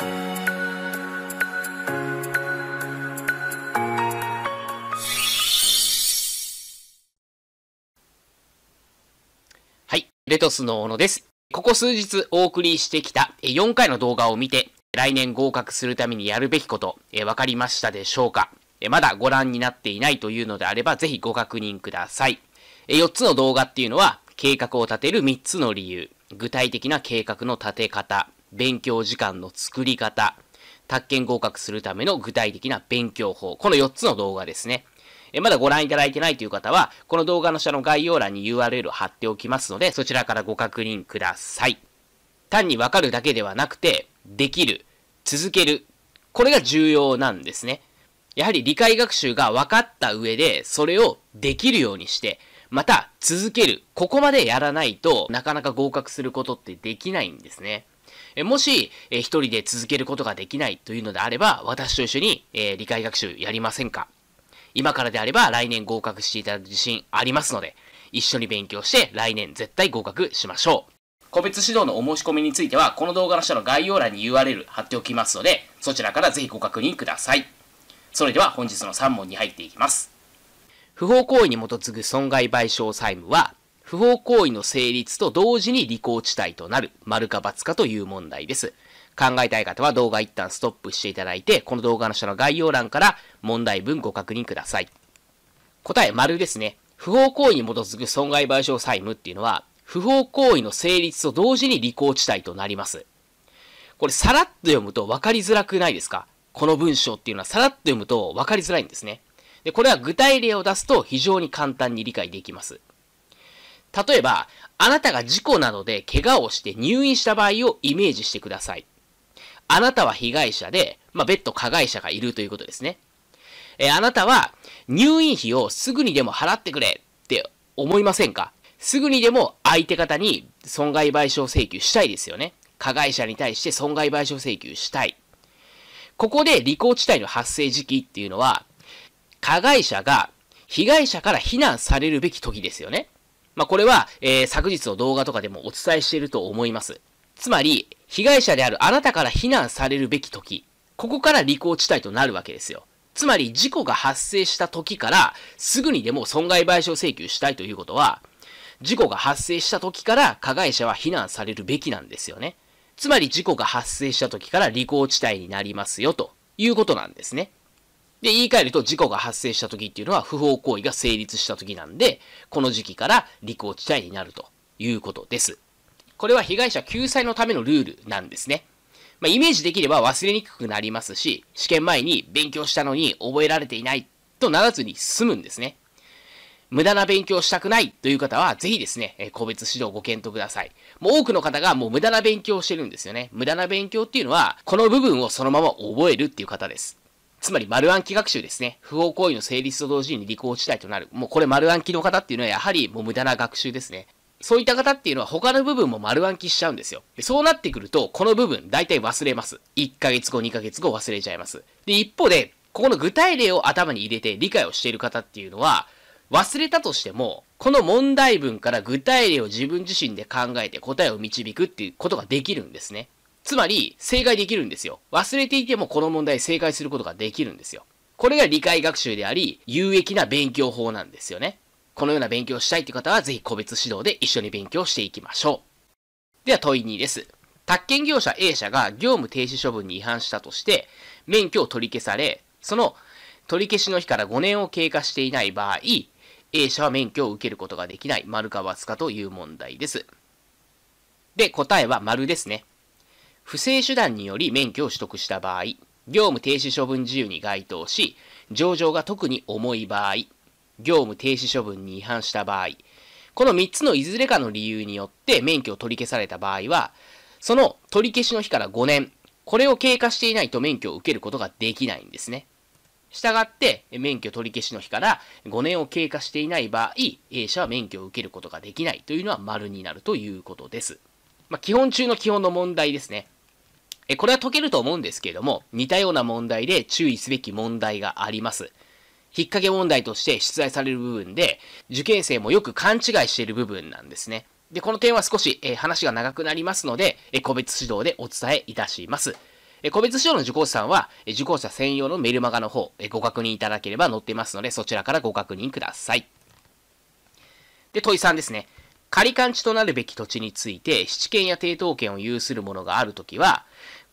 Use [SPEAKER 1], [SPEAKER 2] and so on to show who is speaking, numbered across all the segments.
[SPEAKER 1] はい、レトスの小野です。ここ数日お送りしてきた4回の動画を見て、来年合格するためにやるべきこと、え分かりましたでしょうかえまだご覧になっていないというのであれば、ぜひご確認ください。え4つの動画っていうのは、計画を立てる3つの理由、具体的な計画の立て方、勉強時間の作り方、宅建合格するための具体的な勉強法、この4つの動画ですね。えまだご覧いただいてないという方は、この動画の下の概要欄に URL を貼っておきますので、そちらからご確認ください。単にわかるだけではなくて、できる、続ける、これが重要なんですね。やはり理解学習が分かった上で、それをできるようにして、また続ける、ここまでやらないとなかなか合格することってできないんですね。えもし、え一人で続けることができないというのであれば、私と一緒に、え理解学習やりませんか今からであれば来年合格していただく自信ありますので、一緒に勉強して来年絶対合格しましょう。個別指導のお申し込みについては、この動画の下の概要欄に URL 貼っておきますので、そちらからぜひご確認ください。それでは本日の3問に入っていきます。不法行為に基づく損害賠償債務は、不法行為の成立と同時に履行地帯となる、丸か罰かという問題です。考えたい方は動画一旦ストップしていただいて、この動画の下の概要欄から問題文ご確認ください。答え、丸ですね。不法行為に基づく損害賠償債務っていうのは、不法行為の成立と同時に履行地帯となります。これさらっと読むと分かりづらくないですかこの文章っていうのはさらっと読むと分かりづらいんですね。で、これは具体例を出すと非常に簡単に理解できます。例えば、あなたが事故などで怪我をして入院した場合をイメージしてください。あなたは被害者で、まあ、別途加害者がいるということですね。えあなたは入院費をすぐにでも払ってくれって思いませんかすぐにでも相手方に損害賠償請求したいですよね。加害者に対して損害賠償請求したい。ここで履行地帯の発生時期っていうのは、加害者が被害者から非難されるべき時ですよね。まあ、これは、えー、昨日の動画とかでもお伝えしていると思います。つまり、被害者であるあなたから非難されるべき時、ここから履行地帯となるわけですよ。つまり、事故が発生した時から、すぐにでも損害賠償請求したいということは、事故が発生した時から加害者は非難されるべきなんですよね。つまり事故が発生した時から履行地帯になりますよということなんですね。で、言い換えると事故が発生した時っていうのは不法行為が成立した時なんで、この時期から履行地帯になるということです。これは被害者救済のためのルールなんですね。まあ、イメージできれば忘れにくくなりますし、試験前に勉強したのに覚えられていないとならずに済むんですね。無駄な勉強したくないという方は、ぜひですね、個別指導ご検討ください。もう多くの方がもう無駄な勉強をしてるんですよね。無駄な勉強っていうのは、この部分をそのまま覚えるっていう方です。つまり丸暗記学習ですね。不法行為の成立と同時に履行地帯となる。もうこれ丸暗記の方っていうのはやはりもう無駄な学習ですね。そういった方っていうのは他の部分も丸暗記しちゃうんですよ。でそうなってくると、この部分大体忘れます。1ヶ月後、2ヶ月後忘れちゃいます。で、一方で、ここの具体例を頭に入れて理解をしている方っていうのは、忘れたとしても、この問題文から具体例を自分自身で考えて答えを導くっていうことができるんですね。つまり、正解できるんですよ。忘れていてもこの問題正解することができるんですよ。これが理解学習であり、有益な勉強法なんですよね。このような勉強をしたいという方は、ぜひ個別指導で一緒に勉強していきましょう。では問い2です。宅建業者 A 社が業務停止処分に違反したとして、免許を取り消され、その取り消しの日から5年を経過していない場合、A 社は免許を受けることができない、丸か×かという問題です。で、答えは丸ですね。不正手段により免許を取得した場合、業務停止処分自由に該当し、上場が特に重い場合、業務停止処分に違反した場合、この3つのいずれかの理由によって免許を取り消された場合は、その取り消しの日から5年、これを経過していないと免許を受けることができないんですね。したがって、免許取り消しの日から5年を経過していない場合、A 社は免許を受けることができないというのは丸になるということです。まあ、基本中の基本の問題ですね。えこれは解けると思うんですけれども、似たような問題で注意すべき問題があります。引っ掛け問題として出題される部分で、受験生もよく勘違いしている部分なんですね。で、この点は少し、え話が長くなりますので、え個別指導でお伝えいたします。え個別指導の受講者さんは、え受講者専用のメルマガの方、えご確認いただければ載ってますので、そちらからご確認ください。で、問い3ですね。仮勘地となるべき土地について、七権や抵当権を有するものがあるときは、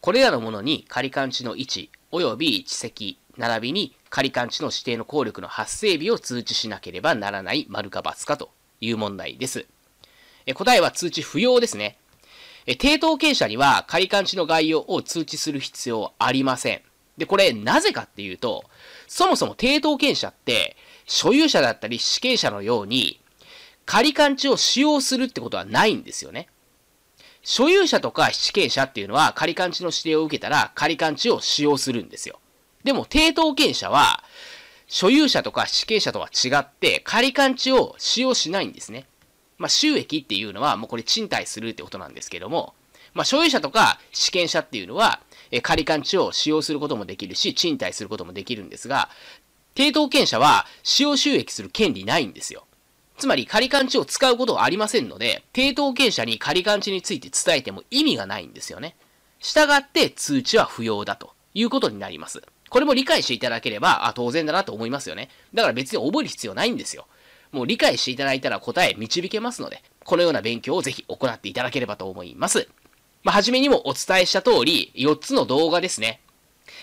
[SPEAKER 1] これらのものに仮勘地の位置、及び地籍、並びに仮勘地の指定の効力の発生日を通知しなければならない丸か×かという問題です。え答えは通知不要ですね。え、抵当権者には仮勘地の概要を通知する必要ありません。で、これなぜかっていうと、そもそも抵当権者って所有者だったり死刑者のように仮勘地を使用するってことはないんですよね。所有者とか七験者っていうのは仮勘地の指定を受けたら仮勘地を使用するんですよ。でも、抵当権者は、所有者とか死刑者とは違って、仮勘地を使用しないんですね。まあ、収益っていうのは、もうこれ賃貸するってことなんですけども、まあ、所有者とか死刑者っていうのは、仮勘地を使用することもできるし、賃貸することもできるんですが、抵当権者は使用収益する権利ないんですよ。つまり仮勘値を使うことはありませんので、抵当権者に仮勘値について伝えても意味がないんですよね。従って通知は不要だということになります。これも理解していただければ、あ、当然だなと思いますよね。だから別に覚える必要ないんですよ。もう理解していただいたら答え導けますので、このような勉強をぜひ行っていただければと思います。まあ、はじめにもお伝えした通り、4つの動画ですね。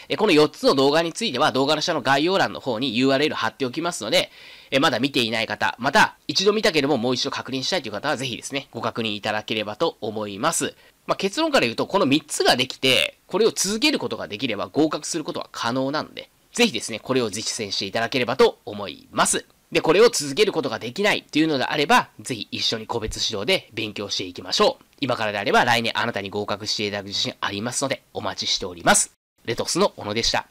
[SPEAKER 1] えこの4つの動画については動画の下の概要欄の方に URL 貼っておきますので、えまだ見ていない方、また一度見たけれどももう一度確認したいという方はぜひですね、ご確認いただければと思います。まあ、結論から言うと、この3つができて、これを続けることができれば合格することは可能なので、ぜひですね、これを実践していただければと思います。で、これを続けることができないというのであれば、ぜひ一緒に個別指導で勉強していきましょう。今からであれば来年あなたに合格していただく自信ありますので、お待ちしております。レトスの小野でした。